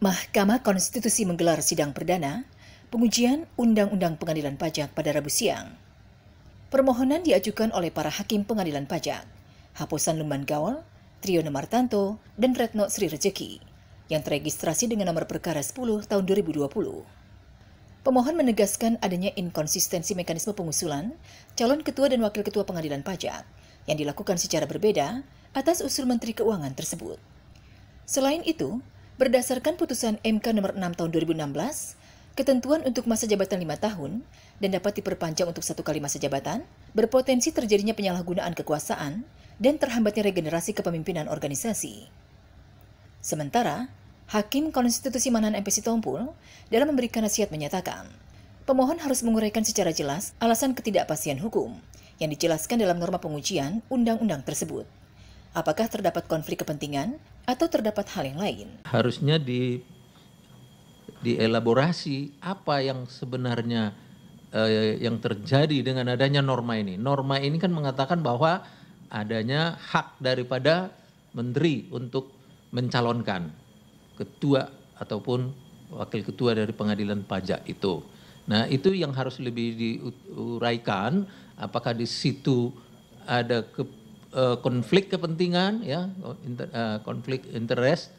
Mahkamah Konstitusi menggelar sidang perdana pengujian Undang-Undang Pengadilan Pajak pada Rabu siang. Permohonan diajukan oleh para hakim pengadilan pajak, Hapusan Luman Gaul, Triyono Martanto, dan Retno Sri Rejeki, yang teregistrasi dengan nomor perkara 10 tahun 2020. Pemohon menegaskan adanya inkonsistensi mekanisme pengusulan calon ketua dan wakil ketua pengadilan pajak yang dilakukan secara berbeda atas usul Menteri Keuangan tersebut. Selain itu, Berdasarkan putusan MK nomor 6 tahun 2016, ketentuan untuk masa jabatan 5 tahun dan dapat diperpanjang untuk satu kali masa jabatan, berpotensi terjadinya penyalahgunaan kekuasaan dan terhambatnya regenerasi kepemimpinan organisasi. Sementara, Hakim Konstitusi Manan MPC Sitompul dalam memberikan nasihat menyatakan, pemohon harus menguraikan secara jelas alasan ketidakpastian hukum yang dijelaskan dalam norma pengujian undang-undang tersebut. Apakah terdapat konflik kepentingan atau terdapat hal yang lain? Harusnya di dielaborasi apa yang sebenarnya eh, yang terjadi dengan adanya norma ini. Norma ini kan mengatakan bahwa adanya hak daripada menteri untuk mencalonkan ketua ataupun wakil ketua dari pengadilan pajak itu. Nah, itu yang harus lebih diuraikan apakah di situ ada ke uh, konflik kepentingan ya inter, uh, konflik interest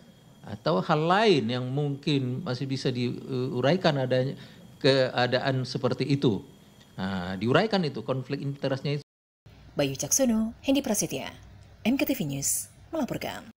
atau hal lain yang mungkin masih bisa diuraikan adanya keadaan seperti itu nah, diuraikan itu konflik interestnya itu Bayu Caksono Hendi Prasetya MKTV News melaporkan